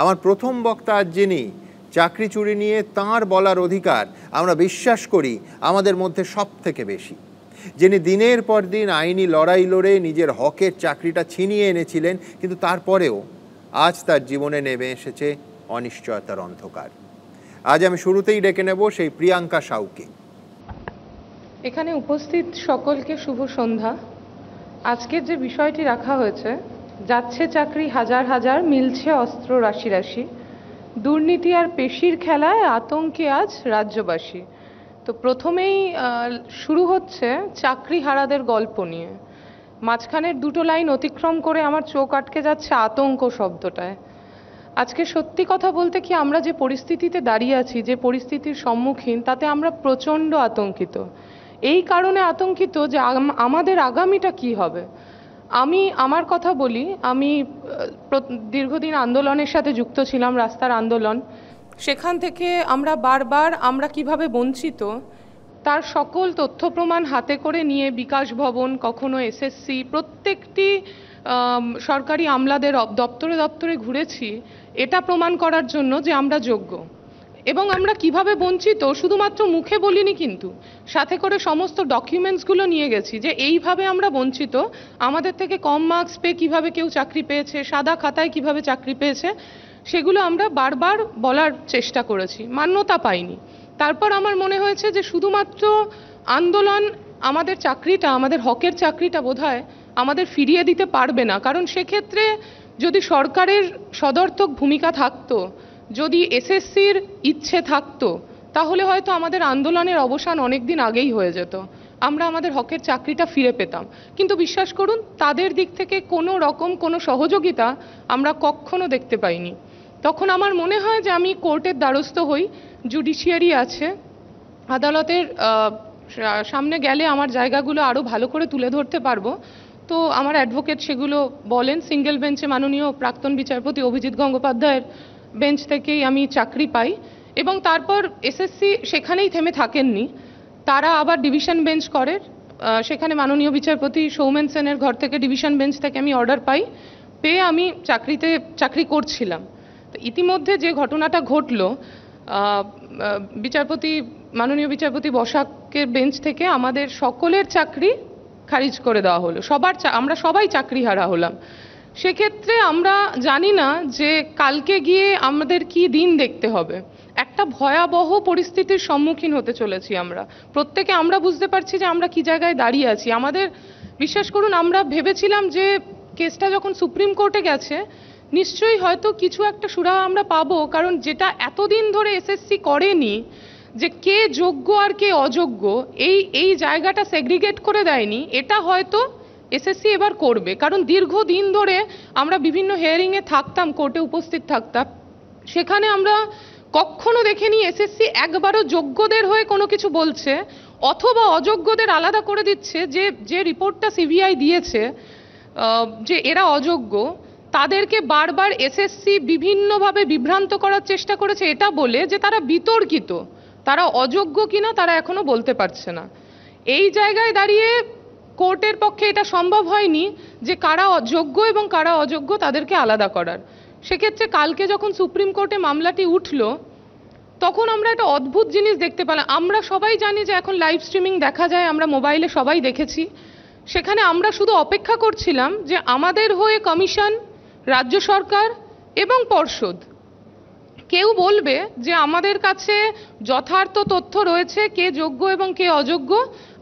আমার প্রথম বক্তা আজ যিনি চাকরি চুরি নিয়ে তার বলার অধিকার আমরা বিশ্বাস করি আমাদের মধ্যে সব থেকে বেশি যিনি দিনের পর দিন আইনি লড়াই লড়ে নিজের হকের চাকরিটা ছিনিয়ে এনেছিলেন কিন্তু তারপরেও আজ তার জীবনে নেমে এসেছে অনিশ্চয়তার অন্ধকার আজ আমি শুরুতেই ডেকে নেব সেই প্রিয়াঙ্কা সাউকে এখানে উপস্থিত সকলকে শুভ সন্ধ্যা আজকের যে বিষয়টি রাখা হয়েছে যাচ্ছে চাকরি হাজার হাজার মিলছে অস্ত্র রাশি রাশি দুর্নীতি আর পেশির খেলায় আতঙ্কে আজ রাজ্যবাসী তো প্রথমেই শুরু হচ্ছে চাকরি হারাদের গল্প নিয়ে মাঝখানের দুটো লাইন অতিক্রম করে আমার চোখ আটকে যাচ্ছে আতঙ্ক শব্দটায় আজকে সত্যি কথা বলতে কি আমরা যে পরিস্থিতিতে দাঁড়িয়ে আছি যে পরিস্থিতির সম্মুখীন তাতে আমরা প্রচণ্ড আতঙ্কিত এই কারণে আতঙ্কিত যে আমাদের আগামীটা কি হবে আমি আমার কথা বলি আমি দীর্ঘদিন আন্দোলনের সাথে যুক্ত ছিলাম রাস্তার আন্দোলন সেখান থেকে আমরা বারবার আমরা কিভাবে বঞ্চিত তার সকল তথ্য প্রমাণ হাতে করে নিয়ে বিকাশ ভবন কখনো এসএসসি প্রত্যেকটি সরকারি আমলাদের দপ্তরে দপ্তরে ঘুরেছি এটা প্রমাণ করার জন্য যে আমরা যোগ্য এবং আমরা কিভাবে বঞ্চিত শুধুমাত্র মুখে বলিনি কিন্তু সাথে করে সমস্ত ডকুমেন্টসগুলো নিয়ে গেছি যে এইভাবে আমরা বঞ্চিত আমাদের থেকে কম মার্কস পেয়ে কিভাবে কেউ চাকরি পেয়েছে সাদা খাতায় কিভাবে চাকরি পেয়েছে সেগুলো আমরা বারবার বলার চেষ্টা করেছি মান্যতা পাইনি তারপর আমার মনে হয়েছে যে শুধুমাত্র আন্দোলন আমাদের চাকরিটা আমাদের হকের চাকরিটা বোধ আমাদের ফিরিয়ে দিতে পারবে না কারণ সেক্ষেত্রে যদি সরকারের সদর্থক ভূমিকা থাকতো যদি এসএসসির ইচ্ছে থাকতো তাহলে হয়তো আমাদের আন্দোলনের অবসান অনেক দিন আগেই হয়ে যেত আমরা আমাদের হকের চাকরিটা ফিরে পেতাম কিন্তু বিশ্বাস করুন তাদের দিক থেকে কোনো রকম কোনো সহযোগিতা আমরা কখনো দেখতে পাইনি তখন আমার মনে হয় যে আমি কোর্টের দ্বারস্থ হই জুডিশিয়ারি আছে আদালতের সামনে গেলে আমার জায়গাগুলো আরও ভালো করে তুলে ধরতে পারবো তো আমার অ্যাডভোকেট সেগুলো বলেন সিঙ্গেল বেঞ্চে মাননীয় প্রাক্তন বিচারপতি অভিজিৎ গঙ্গোপাধ্যায়ের বেঞ্চ থেকেই আমি চাকরি পাই এবং তারপর এসএসসি সেখানেই থেমে থাকেননি তারা আবার ডিভিশন বেঞ্চ করে সেখানে মাননীয় বিচারপতি সৌমেন সেনের ঘর থেকে ডিভিশন বেঞ্চ থেকে আমি অর্ডার পাই পেয়ে আমি চাকরিতে চাকরি করছিলাম তো ইতিমধ্যে যে ঘটনাটা ঘটল বিচারপতি মাননীয় বিচারপতি বসাকের বেঞ্চ থেকে আমাদের সকলের চাকরি খারিজ করে দেওয়া হলো সবার আমরা সবাই চাকরি হারা হলাম সেক্ষেত্রে আমরা জানি না যে কালকে গিয়ে আমাদের কি দিন দেখতে হবে একটা ভয়াবহ পরিস্থিতির সম্মুখীন হতে চলেছি আমরা প্রত্যেকে আমরা বুঝতে পারছি যে আমরা কি জায়গায় দাঁড়িয়ে আছি আমাদের বিশ্বাস করুন আমরা ভেবেছিলাম যে কেসটা যখন সুপ্রিম কোর্টে গেছে নিশ্চয়ই হয়তো কিছু একটা সুরাহা আমরা পাবো কারণ যেটা এতদিন ধরে এসএসসি করেনি যে কে যোগ্য আর কে অযোগ্য এই এই জায়গাটা সেগ্রিগেট করে দেয়নি এটা হয়তো এসএসসি এবার করবে কারণ দীর্ঘদিন ধরে আমরা বিভিন্ন হেয়ারিংয়ে থাকতাম কোর্টে উপস্থিত থাকতাম সেখানে আমরা কখনো দেখিনি এসএসসি একবারও যোগ্যদের হয়ে কোনো কিছু বলছে অথবা অযোগ্যদের আলাদা করে দিচ্ছে যে যে রিপোর্টটা সিবিআই দিয়েছে যে এরা অযোগ্য তাদেরকে বারবার এসএসসি বিভিন্নভাবে বিভ্রান্ত করার চেষ্টা করেছে এটা বলে যে তারা বিতর্কিত তারা অযোগ্য কিনা তারা এখনো বলতে পারছে না এই জায়গায় দাঁড়িয়ে কোর্টের পক্ষে এটা সম্ভব হয়নি যে কারা অযোগ্য এবং কারা অযোগ্য তাদেরকে আলাদা করার সেক্ষেত্রে কালকে যখন সুপ্রিম কোর্টে মামলাটি উঠল তখন আমরা একটা অদ্ভুত জিনিস দেখতে পেলাম আমরা সবাই জানি যে এখন লাইভ স্ট্রিমিং দেখা যায় আমরা মোবাইলে সবাই দেখেছি সেখানে আমরা শুধু অপেক্ষা করছিলাম যে আমাদের হয়ে কমিশন রাজ্য সরকার এবং পর্ষদ কেউ বলবে যে আমাদের কাছে যথার্থ তথ্য রয়েছে কে যোগ্য এবং কে অযোগ্য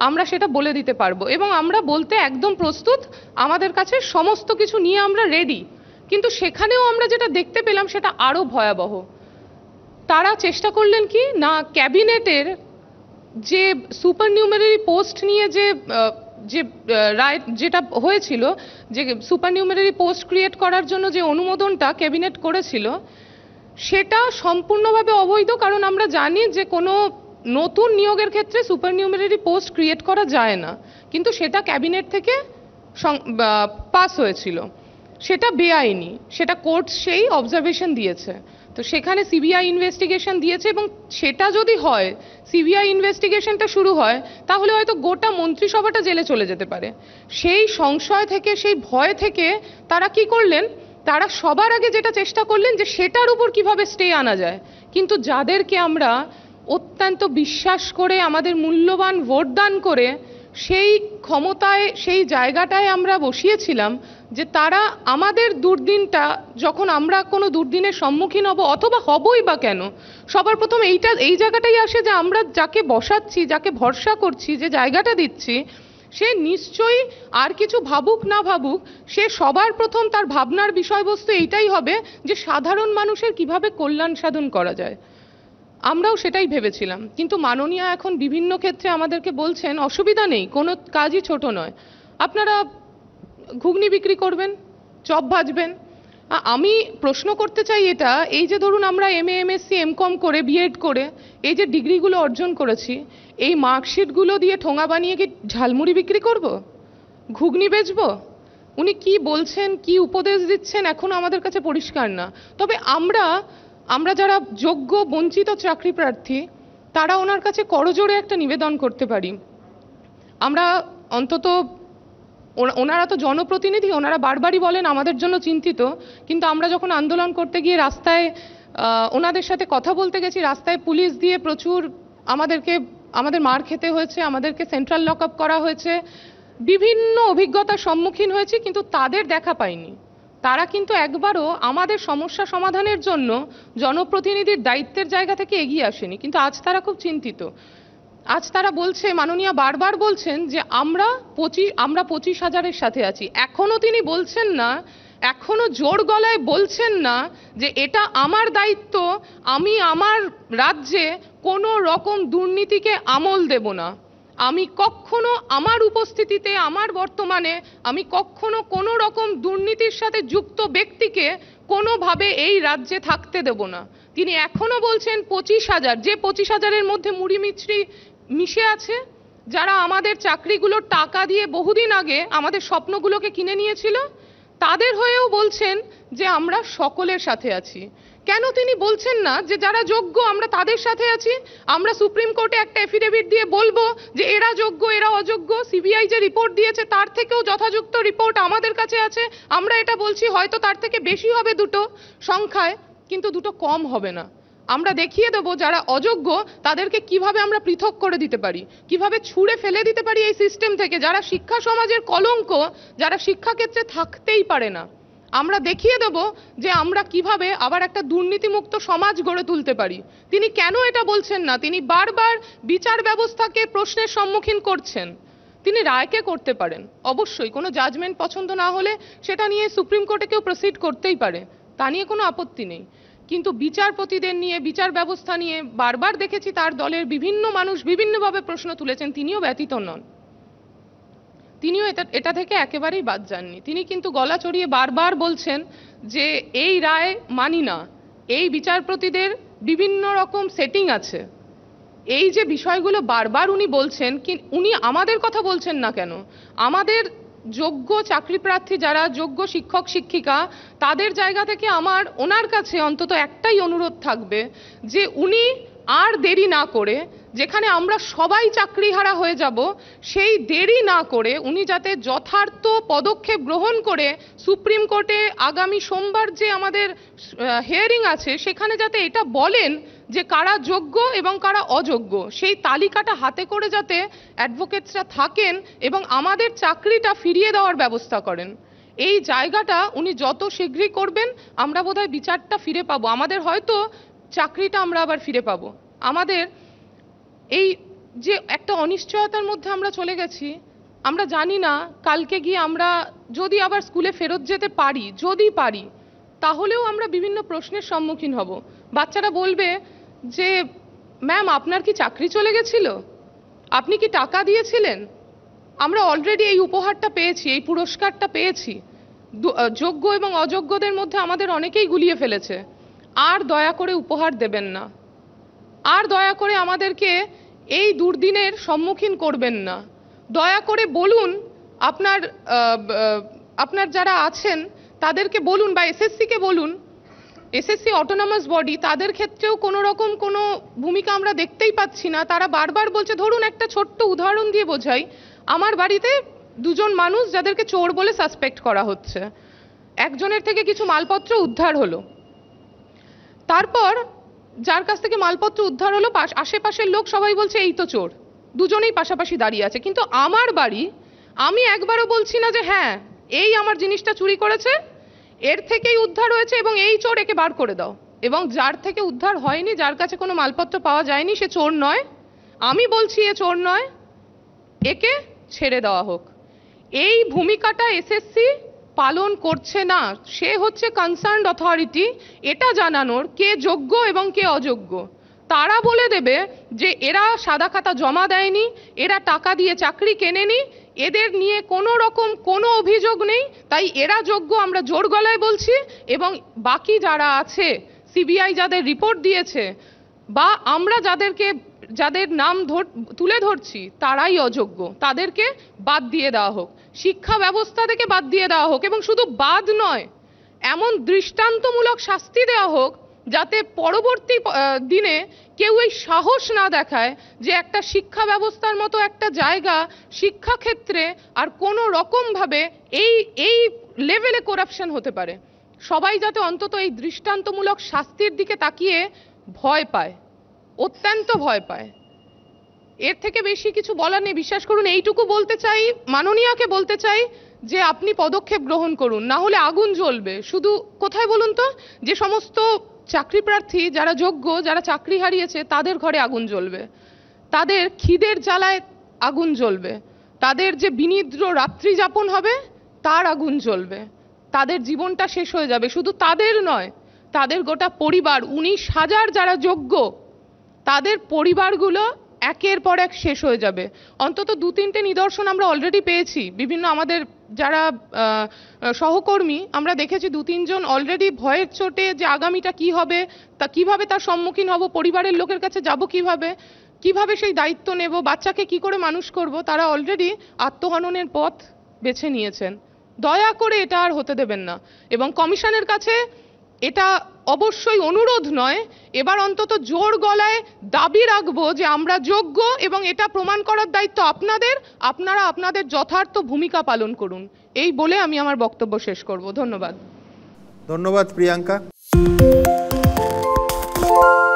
আমরা সেটা বলে দিতে পারবো এবং আমরা বলতে একদম প্রস্তুত আমাদের কাছে সমস্ত কিছু নিয়ে আমরা রেডি কিন্তু সেখানেও আমরা যেটা দেখতে পেলাম সেটা আরও ভয়াবহ তারা চেষ্টা করলেন কি না ক্যাবিনেটের যে সুপার নিউমেরারি পোস্ট নিয়ে যে যে রায় যেটা হয়েছিল যে সুপার নিউমেরারি পোস্ট ক্রিয়েট করার জন্য যে অনুমোদনটা ক্যাবিনেট করেছিল সেটা সম্পূর্ণভাবে অবৈধ কারণ আমরা জানি যে কোনো নতুন নিয়োগের ক্ষেত্রে সুপার নিউমেরারি পোস্ট ক্রিয়েট করা যায় না কিন্তু সেটা ক্যাবিনেট থেকে পাস হয়েছিল সেটা বেআইনি সেটা কোর্ট সেই অবজারভেশন দিয়েছে তো সেখানে সিবিআই ইনভেস্টিগেশন দিয়েছে এবং সেটা যদি হয় সিবিআই ইনভেস্টিগেশনটা শুরু হয় তাহলে হয়তো গোটা মন্ত্রিসভাটা জেলে চলে যেতে পারে সেই সংশয় থেকে সেই ভয় থেকে তারা কি করলেন তারা সবার আগে যেটা চেষ্টা করলেন যে সেটার উপর কিভাবে স্টে আনা যায় কিন্তু যাদেরকে আমরা অত্যন্ত বিশ্বাস করে আমাদের মূল্যবান ভোট দান করে সেই ক্ষমতায় সেই জায়গাটায় আমরা বসিয়েছিলাম যে তারা আমাদের দুর্দিনটা যখন আমরা কোনো দুর্দিনের সম্মুখীন হব অথবা হবই বা কেন সবার প্রথম এইটা এই জায়গাটাই আসে যে আমরা যাকে বসাচ্ছি যাকে ভরসা করছি যে জায়গাটা দিচ্ছি সে নিশ্চয়ই আর কিছু ভাবুক না ভাবুক সে সবার প্রথম তার ভাবনার বিষয়বস্তু এইটাই হবে যে সাধারণ মানুষের কিভাবে কল্যাণ সাধন করা যায় আমরাও সেটাই ভেবেছিলাম কিন্তু মাননীয়া এখন বিভিন্ন ক্ষেত্রে আমাদেরকে বলছেন অসুবিধা নেই কোনো কাজই ছোট নয় আপনারা ঘুগনি বিক্রি করবেন চপ ভাজবেন আমি প্রশ্ন করতে চাই এটা এই যে ধরুন আমরা এম এ এম কম করে বিএড করে এই যে ডিগ্রিগুলো অর্জন করেছি এই মার্কশিটগুলো দিয়ে ঠোঙা বানিয়ে কি ঝালমুড়ি বিক্রি করব ঘুগনি বেচবো উনি কি বলছেন কি উপদেশ দিচ্ছেন এখনও আমাদের কাছে পরিষ্কার না তবে আমরা আমরা যারা যোগ্য বঞ্চিত চাকরি প্রার্থী তারা ওনার কাছে করজোড়ে একটা নিবেদন করতে পারি আমরা অন্তত ওনারা তো জনপ্রতিনিধি ওনারা বারবারই বলেন আমাদের জন্য চিন্তিত কিন্তু আমরা যখন আন্দোলন করতে গিয়ে রাস্তায় ওনাদের সাথে কথা বলতে গেছি রাস্তায় পুলিশ দিয়ে প্রচুর আমাদেরকে আমাদের মার খেতে হয়েছে আমাদেরকে সেন্ট্রাল লক আপ করা হয়েছে বিভিন্ন অভিজ্ঞতার সম্মুখীন হয়েছি কিন্তু তাদের দেখা পাইনি তারা কিন্তু একবারও আমাদের সমস্যা সমাধানের জন্য জনপ্রতিনিধির দায়িত্বের জায়গা থেকে এগিয়ে আসেনি কিন্তু আজ তারা খুব চিন্তিত আজ তারা বলছে মাননীয়া বারবার বলছেন যে আমরা পঁচিশ আমরা পঁচিশ হাজারের সাথে আছি এখনও তিনি বলছেন না এখনও জোর গলায় বলছেন না যে এটা আমার দায়িত্ব আমি আমার রাজ্যে কোনো রকম দুর্নীতিকে আমল দেব না আমি কখনো আমার উপস্থিতিতে আমার বর্তমানে আমি কখনো কোনো রকম দুর্নীতির সাথে যুক্ত ব্যক্তিকে কোনোভাবে এই রাজ্যে থাকতে দেব না তিনি এখনো বলছেন পঁচিশ হাজার যে পঁচিশ হাজারের মধ্যে মুড়ি মিছরি মিশে আছে যারা আমাদের চাকরিগুলোর টাকা দিয়ে বহুদিন আগে আমাদের স্বপ্নগুলোকে কিনে নিয়েছিল তাদের হয়েও বলছেন যে আমরা সকলের সাথে আছি কেন তিনি বলছেন না যে যারা যোগ্য আমরা তাদের সাথে আছি আমরা সুপ্রিম কোর্টে একটা এফিডেভিট দিয়ে বলবো যে এরা যোগ্য এরা অযোগ্য সিবিআই যে রিপোর্ট দিয়েছে তার থেকেও যথাযুক্ত রিপোর্ট আমাদের কাছে আছে আমরা এটা বলছি হয়তো তার থেকে বেশি হবে দুটো সংখ্যায় কিন্তু দুটো কম হবে না আমরা দেখিয়ে দেব যারা অযোগ্য তাদেরকে কিভাবে আমরা পৃথক করে দিতে পারি কিভাবে ছুঁড়ে ফেলে দিতে পারি এই সিস্টেম থেকে যারা শিক্ষা সমাজের কলঙ্ক যারা শিক্ষাক্ষেত্রে থাকতেই পারে না আমরা দেখিয়ে দেব যে আমরা কিভাবে আবার একটা দুর্নীতিমুক্ত সমাজ গড়ে তুলতে পারি তিনি কেন এটা বলছেন না তিনি বারবার বিচার ব্যবস্থাকে প্রশ্নের সম্মুখীন করছেন তিনি রায়কে করতে পারেন অবশ্যই কোনো জাজমেন্ট পছন্দ না হলে সেটা নিয়ে সুপ্রিম কোর্টে কেউ প্রসিড করতেই পারে তা নিয়ে কোনো আপত্তি নেই কিন্তু বিচারপতিদের নিয়ে বিচার ব্যবস্থা নিয়ে বারবার দেখেছি তার দলের বিভিন্ন মানুষ বিভিন্নভাবে প্রশ্ন তুলেছেন তিনিও ব্যতীত নন তিনিও এটা এটা থেকে একেবারেই বাদ যাননি তিনি কিন্তু গলা চড়িয়ে বারবার বলছেন যে এই রায় মানি না এই বিচারপতিদের বিভিন্ন রকম সেটিং আছে এই যে বিষয়গুলো বারবার উনি বলছেন কি উনি আমাদের কথা বলছেন না কেন আমাদের যোগ্য চাকরি প্রার্থী যারা যোগ্য শিক্ষক শিক্ষিকা তাদের জায়গা থেকে আমার ওনার কাছে অন্তত একটাই অনুরোধ থাকবে যে উনি আর দেরি না করে যেখানে আমরা সবাই চাকরিহারা হয়ে যাব সেই দেরি না করে উনি যাতে যথার্থ পদক্ষেপ গ্রহণ করে সুপ্রিম কোর্টে আগামী সোমবার যে আমাদের হিয়ারিং আছে সেখানে যাতে এটা বলেন যে কারা যোগ্য এবং কারা অযোগ্য সেই তালিকাটা হাতে করে যাতে অ্যাডভোকেটসরা থাকেন এবং আমাদের চাকরিটা ফিরিয়ে দেওয়ার ব্যবস্থা করেন এই জায়গাটা উনি যত শীঘ্রই করবেন আমরা বোধহয় বিচারটা ফিরে পাবো আমাদের হয়তো চাকরিটা আমরা আবার ফিরে পাবো আমাদের এই যে একটা অনিশ্চয়তার মধ্যে আমরা চলে গেছি আমরা জানি না কালকে গিয়ে আমরা যদি আবার স্কুলে ফেরত যেতে পারি যদি পারি তাহলেও আমরা বিভিন্ন প্রশ্নের সম্মুখীন হব বাচ্চারা বলবে যে ম্যাম আপনার কি চাকরি চলে গেছিল আপনি কি টাকা দিয়েছিলেন আমরা অলরেডি এই উপহারটা পেয়েছি এই পুরস্কারটা পেয়েছি যোগ্য এবং অযোগ্যদের মধ্যে আমাদের অনেকেই গুলিয়ে ফেলেছে আর দয়া করে উপহার দেবেন না আর দয়া করে আমাদেরকে এই দুর্দিনের সম্মুখীন করবেন না দয়া করে বলুন আপনার আপনার যারা আছেন তাদেরকে বলুন বা এসএসসিকে বলুন এসএসসি অটোনমাস বডি তাদের ক্ষেত্রেও কোনো রকম কোনো ভূমিকা আমরা দেখতেই পাচ্ছি না তারা বারবার বলছে ধরুন একটা ছোট্ট উদাহরণ দিয়ে বোঝাই আমার বাড়িতে দুজন মানুষ যাদেরকে চোর বলে সাসপেক্ট করা হচ্ছে একজনের থেকে কিছু মালপত্র উদ্ধার হলো তারপর যার কাছ থেকে মালপত্র উদ্ধার হলো আশেপাশের লোক সবাই বলছে এই তো চোর দুজনেই পাশাপাশি দাঁড়িয়ে আছে কিন্তু আমার বাড়ি আমি একবারও বলছি না যে হ্যাঁ এই আমার জিনিসটা চুরি করেছে এর থেকেই উদ্ধার হয়েছে এবং এই চোর একে বার করে দাও এবং যার থেকে উদ্ধার হয়নি যার কাছে কোনো মালপত্র পাওয়া যায়নি সে চোর নয় আমি বলছি এ চোর নয় একে ছেড়ে দেওয়া হোক এই ভূমিকাটা এসএসসি পালন করছে না সে হচ্ছে কনসার্ন অথরিটি এটা জানানোর কে যোগ্য এবং কে অযোগ্য তারা বলে দেবে যে এরা সাদা খাতা জমা দেয়নি এরা টাকা দিয়ে চাকরি কেনেনি এদের নিয়ে কোনো রকম কোনো অভিযোগ নেই তাই এরা যোগ্য আমরা জোর গলায় বলছি এবং বাকি যারা আছে সিবিআই যাদের রিপোর্ট দিয়েছে বা আমরা যাদেরকে যাদের নাম ধর তুলে ধরছি তারাই অযোগ্য তাদেরকে বাদ দিয়ে দেওয়া হোক শিক্ষা ব্যবস্থা থেকে বাদ দিয়ে দেওয়া হোক এবং শুধু বাদ নয় এমন দৃষ্টান্তমূলক শাস্তি দেওয়া হোক যাতে পরবর্তী দিনে কেউ এই সাহস না দেখায় যে একটা শিক্ষা ব্যবস্থার মতো একটা জায়গা শিক্ষাক্ষেত্রে আর কোনো রকমভাবে এই এই লেভেলে করাপশন হতে পারে সবাই যাতে অন্তত এই দৃষ্টান্তমূলক শাস্তির দিকে তাকিয়ে ভয় পায় অত্যন্ত ভয় পায় এর থেকে বেশি কিছু বলার নেই বিশ্বাস করুন এইটুকু বলতে চাই মাননীয়াকে বলতে চাই যে আপনি পদক্ষেপ গ্রহণ করুন না হলে আগুন জ্বলবে শুধু কোথায় বলুন তো যে সমস্ত চাকরি প্রার্থী যারা যোগ্য যারা চাকরি হারিয়েছে তাদের ঘরে আগুন জ্বলবে তাদের খিদের জ্বালায় আগুন জ্বলবে তাদের যে বিনিদ্র রাত্রি যাপন হবে তার আগুন জ্বলবে তাদের জীবনটা শেষ হয়ে যাবে শুধু তাদের নয় তাদের গোটা পরিবার উনিশ হাজার যারা যোগ্য তাদের পরিবারগুলো একের পর এক শেষ হয়ে যাবে অন্তত দু তিনটে নিদর্শন আমরা অলরেডি পেয়েছি বিভিন্ন আমাদের যারা সহকর্মী আমরা দেখেছি দু তিনজন অলরেডি ভয়ের চোটে যে আগামীটা কি হবে তা কিভাবে তার সম্মুখীন হব পরিবারের লোকের কাছে যাব কিভাবে কিভাবে সেই দায়িত্ব নেব বাচ্চাকে কি করে মানুষ করব তারা অলরেডি আত্মহননের পথ বেছে নিয়েছেন দয়া করে এটা আর হতে দেবেন না এবং কমিশনের কাছে এটা অবশ্যই অনুরোধ নয় এবার অন্তত জোর গলায় দাবি রাখবো যে আমরা যোগ্য এবং এটা প্রমাণ করার দায়িত্ব আপনাদের আপনারা আপনাদের যথার্থ ভূমিকা পালন করুন এই বলে আমি আমার বক্তব্য শেষ করব ধন্যবাদ ধন্যবাদ প্রিয়াঙ্কা